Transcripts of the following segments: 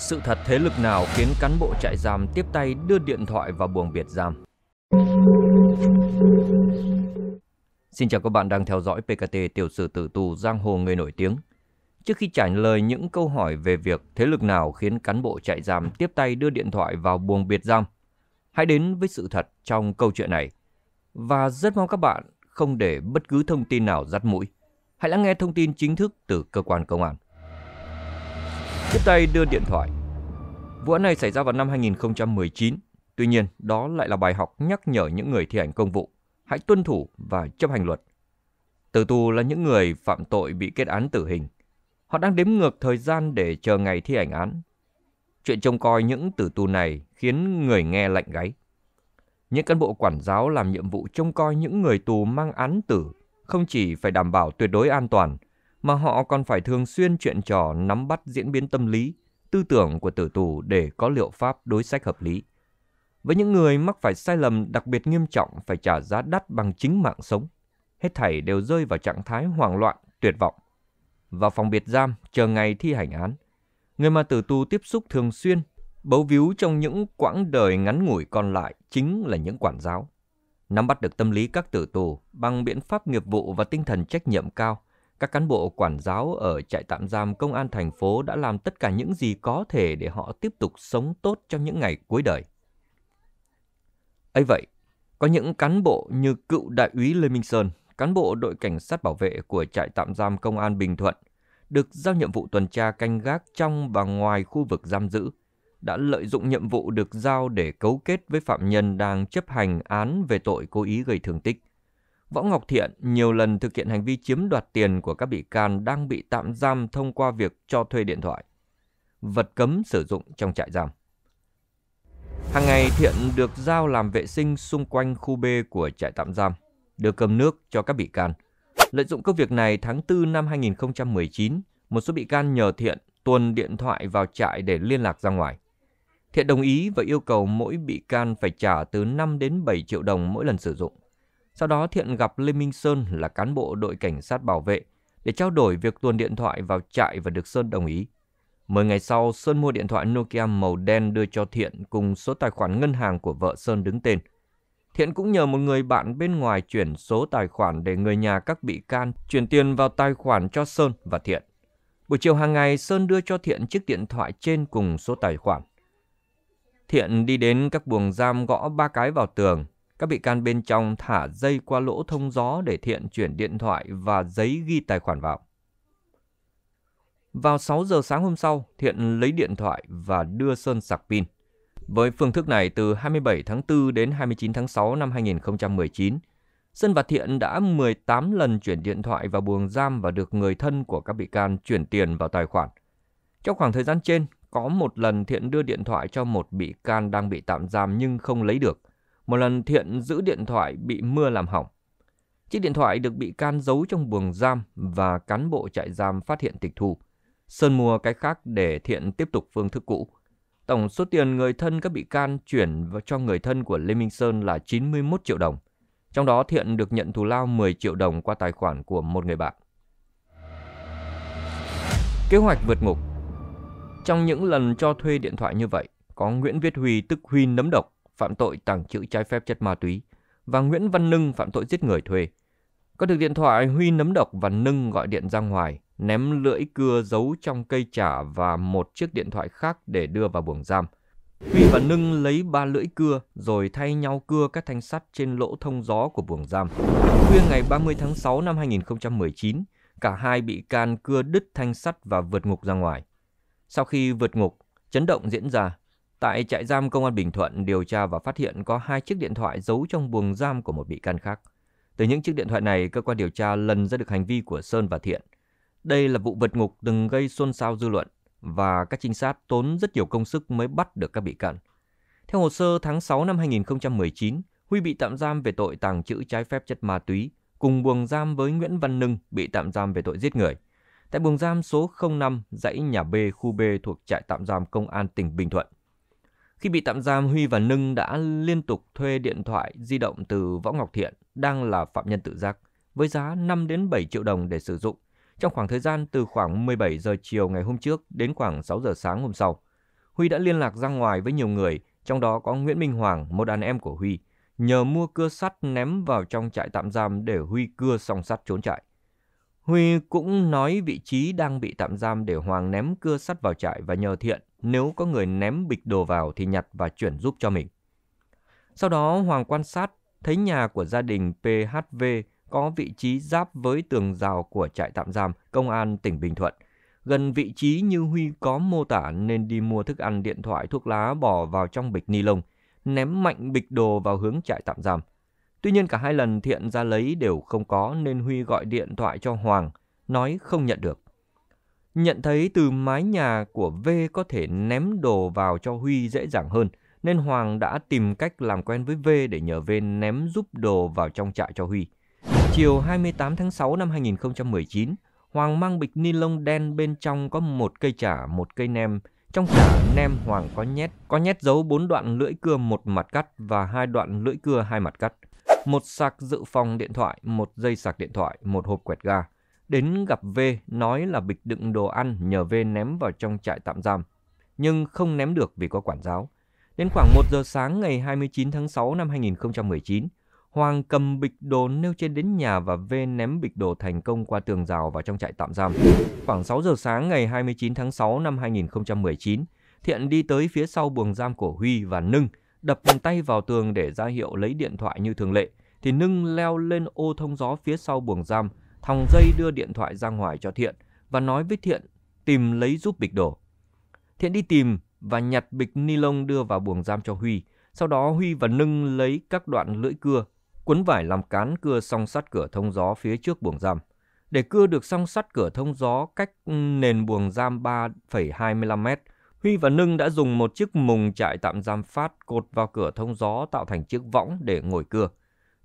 Sự thật thế lực nào khiến cán bộ trại giam tiếp tay đưa điện thoại vào buồng biệt giam? Xin chào các bạn đang theo dõi PKT tiểu sử tử tù giang hồ người nổi tiếng. Trước khi trả lời những câu hỏi về việc thế lực nào khiến cán bộ trại giam tiếp tay đưa điện thoại vào buồng biệt giam, hãy đến với sự thật trong câu chuyện này. Và rất mong các bạn không để bất cứ thông tin nào dắt mũi. Hãy lắng nghe thông tin chính thức từ cơ quan công an. Tiếp tay đưa điện thoại. Vụ án này xảy ra vào năm 2019. Tuy nhiên, đó lại là bài học nhắc nhở những người thi hành công vụ. Hãy tuân thủ và chấp hành luật. Tử tù là những người phạm tội bị kết án tử hình. Họ đang đếm ngược thời gian để chờ ngày thi hành án. Chuyện trông coi những tử tù này khiến người nghe lạnh gáy. Những cán bộ quản giáo làm nhiệm vụ trông coi những người tù mang án tử không chỉ phải đảm bảo tuyệt đối an toàn – mà họ còn phải thường xuyên chuyện trò nắm bắt diễn biến tâm lý, tư tưởng của tử tù để có liệu pháp đối sách hợp lý. Với những người mắc phải sai lầm đặc biệt nghiêm trọng phải trả giá đắt bằng chính mạng sống, hết thảy đều rơi vào trạng thái hoảng loạn, tuyệt vọng. Vào phòng biệt giam chờ ngày thi hành án, người mà tử tù tiếp xúc thường xuyên, bấu víu trong những quãng đời ngắn ngủi còn lại chính là những quản giáo. Nắm bắt được tâm lý các tử tù bằng biện pháp nghiệp vụ và tinh thần trách nhiệm cao – các cán bộ quản giáo ở trại tạm giam công an thành phố đã làm tất cả những gì có thể để họ tiếp tục sống tốt trong những ngày cuối đời. ấy vậy, có những cán bộ như cựu đại úy Lê Minh Sơn, cán bộ đội cảnh sát bảo vệ của trại tạm giam công an Bình Thuận, được giao nhiệm vụ tuần tra canh gác trong và ngoài khu vực giam giữ, đã lợi dụng nhiệm vụ được giao để cấu kết với phạm nhân đang chấp hành án về tội cố ý gây thương tích Võ Ngọc Thiện nhiều lần thực hiện hành vi chiếm đoạt tiền của các bị can đang bị tạm giam thông qua việc cho thuê điện thoại, vật cấm sử dụng trong trại giam. Hàng ngày Thiện được giao làm vệ sinh xung quanh khu B của trại tạm giam, đưa cơm nước cho các bị can. Lợi dụng công việc này tháng 4 năm 2019, một số bị can nhờ Thiện tuồn điện thoại vào trại để liên lạc ra ngoài. Thiện đồng ý và yêu cầu mỗi bị can phải trả từ 5 đến 7 triệu đồng mỗi lần sử dụng. Sau đó Thiện gặp Lê Minh Sơn là cán bộ đội cảnh sát bảo vệ để trao đổi việc tuồn điện thoại vào trại và được Sơn đồng ý. Mười ngày sau, Sơn mua điện thoại Nokia màu đen đưa cho Thiện cùng số tài khoản ngân hàng của vợ Sơn đứng tên. Thiện cũng nhờ một người bạn bên ngoài chuyển số tài khoản để người nhà các bị can chuyển tiền vào tài khoản cho Sơn và Thiện. Buổi chiều hàng ngày, Sơn đưa cho Thiện chiếc điện thoại trên cùng số tài khoản. Thiện đi đến các buồng giam gõ ba cái vào tường, các bị can bên trong thả dây qua lỗ thông gió để thiện chuyển điện thoại và giấy ghi tài khoản vào. Vào 6 giờ sáng hôm sau, Thiện lấy điện thoại và đưa Sơn sạc pin. Với phương thức này, từ 27 tháng 4 đến 29 tháng 6 năm 2019, Sơn và Thiện đã 18 lần chuyển điện thoại vào buồng giam và được người thân của các bị can chuyển tiền vào tài khoản. Trong khoảng thời gian trên, có một lần Thiện đưa điện thoại cho một bị can đang bị tạm giam nhưng không lấy được. Một lần Thiện giữ điện thoại bị mưa làm hỏng. Chiếc điện thoại được bị can giấu trong buồng giam và cán bộ trại giam phát hiện tịch thu. Sơn mua cái khác để Thiện tiếp tục phương thức cũ. Tổng số tiền người thân các bị can chuyển cho người thân của Lê Minh Sơn là 91 triệu đồng. Trong đó Thiện được nhận thù lao 10 triệu đồng qua tài khoản của một người bạn. Kế hoạch vượt ngục Trong những lần cho thuê điện thoại như vậy, có Nguyễn Viết Huy tức Huy nấm độc phạm tội tàng trữ trái phép chất ma túy và Nguyễn Văn Nưng phạm tội giết người thuê. Có được điện thoại, Huy nấm độc và Nưng gọi điện ra ngoài, ném lưỡi cưa giấu trong cây chả và một chiếc điện thoại khác để đưa vào buồng giam. Huy và Nưng lấy ba lưỡi cưa rồi thay nhau cưa các thanh sắt trên lỗ thông gió của buồng giam. Khuya ngày 30 tháng 6 năm 2019, cả hai bị can cưa đứt thanh sắt và vượt ngục ra ngoài. Sau khi vượt ngục, chấn động diễn ra Tại trại giam công an Bình Thuận điều tra và phát hiện có hai chiếc điện thoại giấu trong buồng giam của một bị can khác. Từ những chiếc điện thoại này, cơ quan điều tra lần ra được hành vi của Sơn và Thiện. Đây là vụ vật ngục từng gây xôn xao dư luận và các trinh sát tốn rất nhiều công sức mới bắt được các bị can. Theo hồ sơ tháng 6 năm 2019, Huy bị tạm giam về tội tàng trữ trái phép chất ma túy, cùng buồng giam với Nguyễn Văn Nưng bị tạm giam về tội giết người. Tại buồng giam số 05, dãy nhà B, khu B thuộc trại tạm giam công an tỉnh Bình Thuận. Khi bị tạm giam, Huy và Nưng đã liên tục thuê điện thoại di động từ Võ Ngọc Thiện, đang là phạm nhân tự giác, với giá 5 đến 7 triệu đồng để sử dụng trong khoảng thời gian từ khoảng 17 giờ chiều ngày hôm trước đến khoảng 6 giờ sáng hôm sau. Huy đã liên lạc ra ngoài với nhiều người, trong đó có Nguyễn Minh Hoàng, một đàn em của Huy, nhờ mua cưa sắt ném vào trong trại tạm giam để Huy cưa song sắt trốn chạy. Huy cũng nói vị trí đang bị tạm giam để Hoàng ném cưa sắt vào trại và nhờ Thiện nếu có người ném bịch đồ vào thì nhặt và chuyển giúp cho mình. Sau đó Hoàng quan sát thấy nhà của gia đình PHV có vị trí giáp với tường rào của trại tạm giam Công an tỉnh Bình Thuận. Gần vị trí như Huy có mô tả nên đi mua thức ăn điện thoại thuốc lá bỏ vào trong bịch ni lông, ném mạnh bịch đồ vào hướng trại tạm giam. Tuy nhiên cả hai lần Thiện ra lấy đều không có nên Huy gọi điện thoại cho Hoàng, nói không nhận được. Nhận thấy từ mái nhà của V có thể ném đồ vào cho Huy dễ dàng hơn, nên Hoàng đã tìm cách làm quen với V để nhờ V ném giúp đồ vào trong trại cho Huy. Chiều 28 tháng 6 năm 2019, Hoàng mang bịch ni lông đen bên trong có một cây chả, một cây nem. Trong chả nem Hoàng có nhét, có nhét dấu bốn đoạn lưỡi cưa một mặt cắt và hai đoạn lưỡi cưa hai mặt cắt một sạc dự phòng điện thoại, một dây sạc điện thoại, một hộp quẹt ga. Đến gặp V nói là bịch đựng đồ ăn nhờ V ném vào trong trại tạm giam, nhưng không ném được vì có quản giáo. Đến khoảng 1 giờ sáng ngày 29 tháng 6 năm 2019, Hoàng cầm bịch đồ nêu trên đến nhà và V ném bịch đồ thành công qua tường rào vào trong trại tạm giam. Khoảng 6 giờ sáng ngày 29 tháng 6 năm 2019, Thiện đi tới phía sau buồng giam của Huy và Nưng đập tay vào tường để ra hiệu lấy điện thoại như thường lệ, thì Nưng leo lên ô thông gió phía sau buồng giam, thòng dây đưa điện thoại ra ngoài cho Thiện và nói với Thiện tìm lấy giúp bịch đổ. Thiện đi tìm và nhặt bịch ni lông đưa vào buồng giam cho Huy. Sau đó Huy và Nưng lấy các đoạn lưỡi cưa, cuốn vải làm cán cưa song sắt cửa thông gió phía trước buồng giam. Để cưa được song sắt cửa thông gió cách nền buồng giam 3,25 mét, Huy và Nưng đã dùng một chiếc mùng trại tạm giam phát cột vào cửa thông gió tạo thành chiếc võng để ngồi cưa.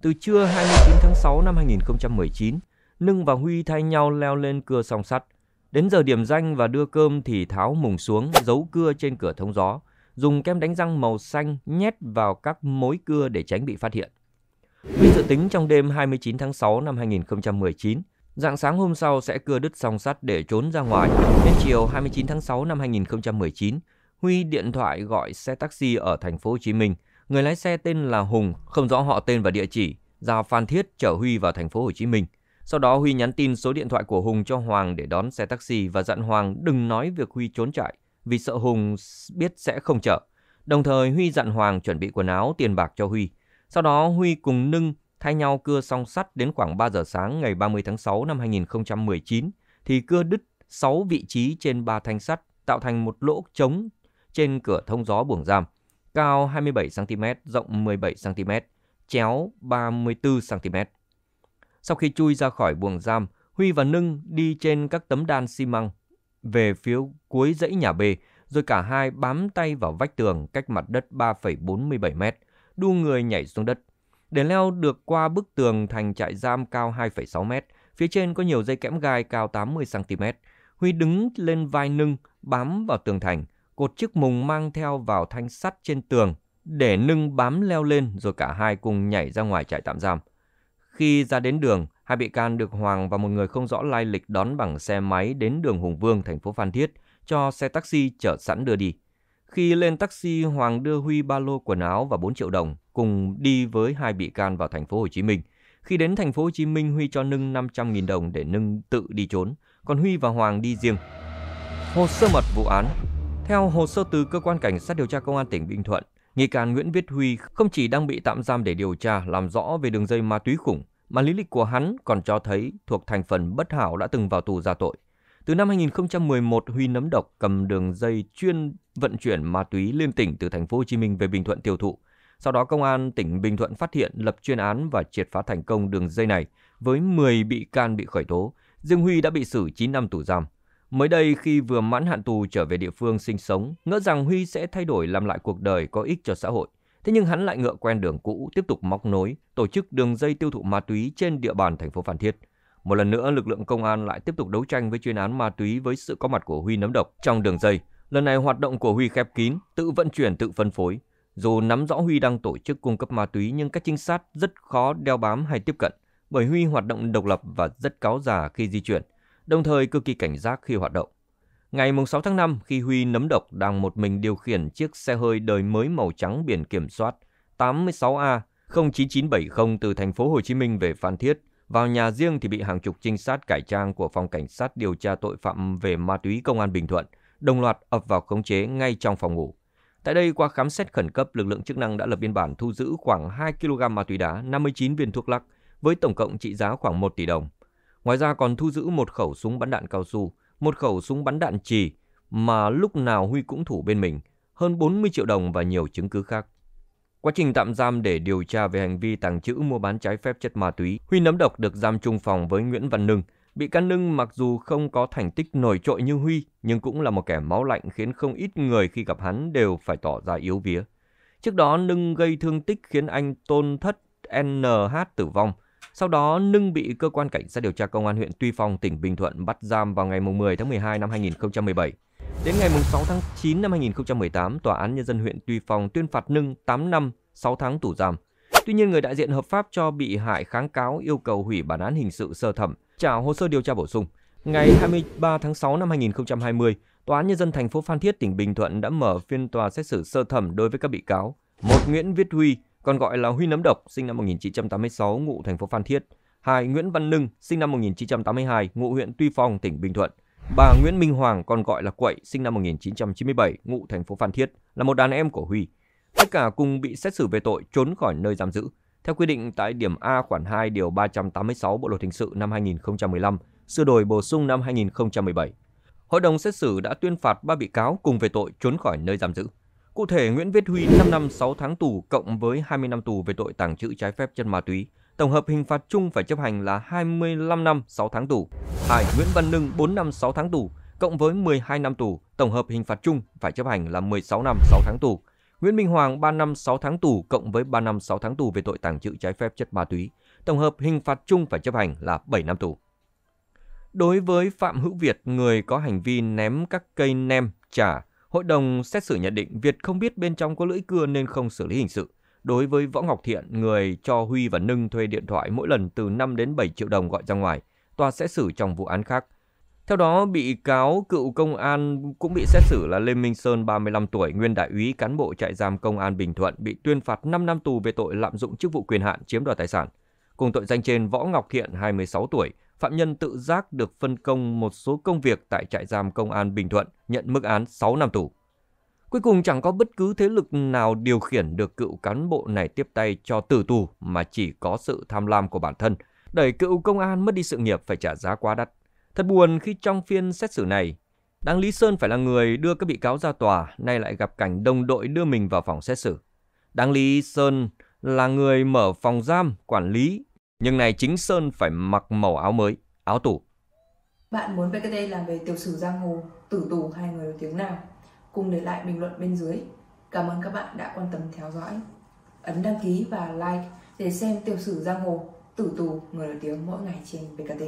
Từ trưa 29 tháng 6 năm 2019, Nưng và Huy thay nhau leo lên cưa song sắt. Đến giờ điểm danh và đưa cơm thì tháo mùng xuống, giấu cưa trên cửa thông gió, dùng kem đánh răng màu xanh nhét vào các mối cưa để tránh bị phát hiện. Huy dự tính trong đêm 29 tháng 6 năm 2019, Dạng sáng hôm sau sẽ cưa đứt song sắt để trốn ra ngoài. Đến chiều 29 tháng 6 năm 2019, Huy điện thoại gọi xe taxi ở thành phố Hồ Chí Minh. Người lái xe tên là Hùng, không rõ họ tên và địa chỉ, ra Phan Thiết chở Huy vào thành phố Hồ Chí Minh. Sau đó Huy nhắn tin số điện thoại của Hùng cho Hoàng để đón xe taxi và dặn Hoàng đừng nói việc Huy trốn chạy vì sợ Hùng biết sẽ không chở. Đồng thời Huy dặn Hoàng chuẩn bị quần áo, tiền bạc cho Huy. Sau đó Huy cùng Nưng thay nhau cưa song sắt đến khoảng 3 giờ sáng ngày 30 tháng 6 năm 2019 thì cưa đứt 6 vị trí trên 3 thanh sắt tạo thành một lỗ trống trên cửa thông gió buồng giam, cao 27 cm, rộng 17 cm, chéo 34 cm. Sau khi chui ra khỏi buồng giam, Huy và Nưng đi trên các tấm đan xi măng về phía cuối dãy nhà B, rồi cả hai bám tay vào vách tường cách mặt đất 3,47 m, đu người nhảy xuống đất. Để leo được qua bức tường thành trại giam cao 2,6 mét, phía trên có nhiều dây kẽm gai cao 80cm. Huy đứng lên vai nâng, bám vào tường thành, cột chiếc mùng mang theo vào thanh sắt trên tường, để nâng bám leo lên rồi cả hai cùng nhảy ra ngoài trại tạm giam. Khi ra đến đường, hai bị can được Hoàng và một người không rõ lai lịch đón bằng xe máy đến đường Hùng Vương, thành phố Phan Thiết, cho xe taxi chở sẵn đưa đi. Khi lên taxi, Hoàng đưa Huy ba lô quần áo và 4 triệu đồng cùng đi với hai bị can vào thành phố Hồ Chí Minh. Khi đến thành phố Hồ Chí Minh, Huy cho Nưng 500.000 đồng để Nưng tự đi trốn, còn Huy và Hoàng đi riêng. Hồ sơ mật vụ án Theo hồ sơ từ cơ quan cảnh sát điều tra công an tỉnh Bình Thuận, nghi can Nguyễn Viết Huy không chỉ đang bị tạm giam để điều tra làm rõ về đường dây ma túy khủng, mà lý lịch của hắn còn cho thấy thuộc thành phần bất hảo đã từng vào tù ra tội. Từ năm 2011, Huy nấm độc cầm đường dây chuyên vận chuyển ma túy liên tỉnh từ thành phố Hồ Chí Minh về Bình Thuận tiêu thụ. Sau đó công an tỉnh Bình Thuận phát hiện lập chuyên án và triệt phá thành công đường dây này với 10 bị can bị khởi tố. Dương Huy đã bị xử 9 năm tù giam. Mới đây khi vừa mãn hạn tù trở về địa phương sinh sống, ngỡ rằng Huy sẽ thay đổi làm lại cuộc đời có ích cho xã hội. Thế nhưng hắn lại ngựa quen đường cũ, tiếp tục móc nối, tổ chức đường dây tiêu thụ ma túy trên địa bàn thành phố Phan Thiết. Một lần nữa, lực lượng công an lại tiếp tục đấu tranh với chuyên án ma túy với sự có mặt của Huy nấm độc trong đường dây. Lần này hoạt động của Huy khép kín, tự vận chuyển, tự phân phối. Dù nắm rõ Huy đang tổ chức cung cấp ma túy nhưng các trinh sát rất khó đeo bám hay tiếp cận bởi Huy hoạt động độc lập và rất cáo già khi di chuyển, đồng thời cực kỳ cảnh giác khi hoạt động. Ngày 6 tháng 5, khi Huy nấm độc đang một mình điều khiển chiếc xe hơi đời mới màu trắng biển kiểm soát 86A 09970 từ thành phố Hồ Chí Minh về Phan Thiết, vào nhà riêng thì bị hàng chục trinh sát cải trang của phòng cảnh sát điều tra tội phạm về ma túy công an Bình Thuận đồng loạt ập vào khống chế ngay trong phòng ngủ. Tại đây, qua khám xét khẩn cấp, lực lượng chức năng đã lập biên bản thu giữ khoảng 2 kg ma túy đá, 59 viên thuốc lắc, với tổng cộng trị giá khoảng 1 tỷ đồng. Ngoài ra còn thu giữ một khẩu súng bắn đạn cao su, một khẩu súng bắn đạn trì mà lúc nào Huy cũng thủ bên mình, hơn 40 triệu đồng và nhiều chứng cứ khác. Quá trình tạm giam để điều tra về hành vi tàng trữ mua bán trái phép chất ma túy, Huy nấm độc được giam chung phòng với Nguyễn Văn Nưng. Bị can Nưng mặc dù không có thành tích nổi trội như Huy, nhưng cũng là một kẻ máu lạnh khiến không ít người khi gặp hắn đều phải tỏ ra yếu vía. Trước đó, Nưng gây thương tích khiến anh Tôn Thất NH tử vong. Sau đó, Nưng bị cơ quan cảnh sát điều tra công an huyện Tuy Phong, tỉnh Bình Thuận bắt giam vào ngày 10 tháng 12 năm 2017. Đến ngày 6 tháng 9 năm 2018, Tòa án Nhân dân huyện Tuy Phong tuyên phạt Nưng 8 năm 6 tháng tù giam. Tuy nhiên, người đại diện hợp pháp cho bị hại kháng cáo yêu cầu hủy bản án hình sự sơ thẩm, trả hồ sơ điều tra bổ sung. Ngày 23 tháng 6 năm 2020, Tòa án Nhân dân thành phố Phan Thiết, tỉnh Bình Thuận đã mở phiên tòa xét xử sơ thẩm đối với các bị cáo. Một Nguyễn Viết Huy, còn gọi là Huy Nấm Độc, sinh năm 1986, ngụ thành phố Phan Thiết. Hai Nguyễn Văn Nưng, sinh năm 1982, ngụ huyện Tuy Phong, tỉnh Bình Thuận. Bà Nguyễn Minh Hoàng còn gọi là Quậy, sinh năm 1997, ngụ thành phố Phan Thiết, là một đàn em của Huy. Tất cả cùng bị xét xử về tội trốn khỏi nơi giam giữ. Theo quy định tại điểm A khoản 2 điều 386 Bộ luật hình sự năm 2015, sửa đổi bổ sung năm 2017. Hội đồng xét xử đã tuyên phạt ba bị cáo cùng về tội trốn khỏi nơi giam giữ. Cụ thể, Nguyễn Viết Huy 5 năm 6 tháng tù cộng với 20 năm tù về tội tàng trữ trái phép chân ma túy, tổng hợp hình phạt chung phải chấp hành là 25 năm 6 tháng tù. Hải Nguyễn Văn Nưng 4 năm 6 tháng tù, cộng với 12 năm tù, tổng hợp hình phạt chung phải chấp hành là 16 năm 6 tháng tù. Nguyễn Minh Hoàng 3 năm 6 tháng tù cộng với 3 năm 6 tháng tù về tội tàng trữ trái phép chất ma túy. Tổng hợp hình phạt chung phải chấp hành là 7 năm tù. Đối với Phạm Hữu Việt, người có hành vi ném các cây nem, trà, hội đồng xét xử nhận định Việt không biết bên trong có lưỡi cưa nên không xử lý hình sự. Đối với Võ Ngọc Thiện, người cho Huy và Nưng thuê điện thoại mỗi lần từ 5 đến 7 triệu đồng gọi ra ngoài, tòa sẽ xử trong vụ án khác. Theo đó, bị cáo cựu công an cũng bị xét xử là Lê Minh Sơn, 35 tuổi, nguyên đại úy, cán bộ trại giam công an Bình Thuận, bị tuyên phạt 5 năm tù về tội lạm dụng chức vụ quyền hạn chiếm đoạt tài sản. Cùng tội danh trên, Võ Ngọc Thiện, 26 tuổi, phạm nhân tự giác được phân công một số công việc tại trại giam công an Bình Thuận, nhận mức án 6 năm tù. Cuối cùng chẳng có bất cứ thế lực nào điều khiển được cựu cán bộ này tiếp tay cho tử tù mà chỉ có sự tham lam của bản thân, đẩy cựu công an mất đi sự nghiệp phải trả giá quá đắt. Thật buồn khi trong phiên xét xử này, Đáng Lý Sơn phải là người đưa các bị cáo ra tòa, nay lại gặp cảnh đồng đội đưa mình vào phòng xét xử. Đáng Lý Sơn là người mở phòng giam, quản lý, nhưng này chính Sơn phải mặc màu áo mới, áo tù. Bạn muốn BKT làm về tiểu sử giang hồ, tử tù hay người tiếng nào? cùng để lại bình luận bên dưới. Cảm ơn các bạn đã quan tâm theo dõi. Ấn đăng ký và like để xem tiểu sử giang hồ, tử tù người nổi tiếng mỗi ngày trên VKT.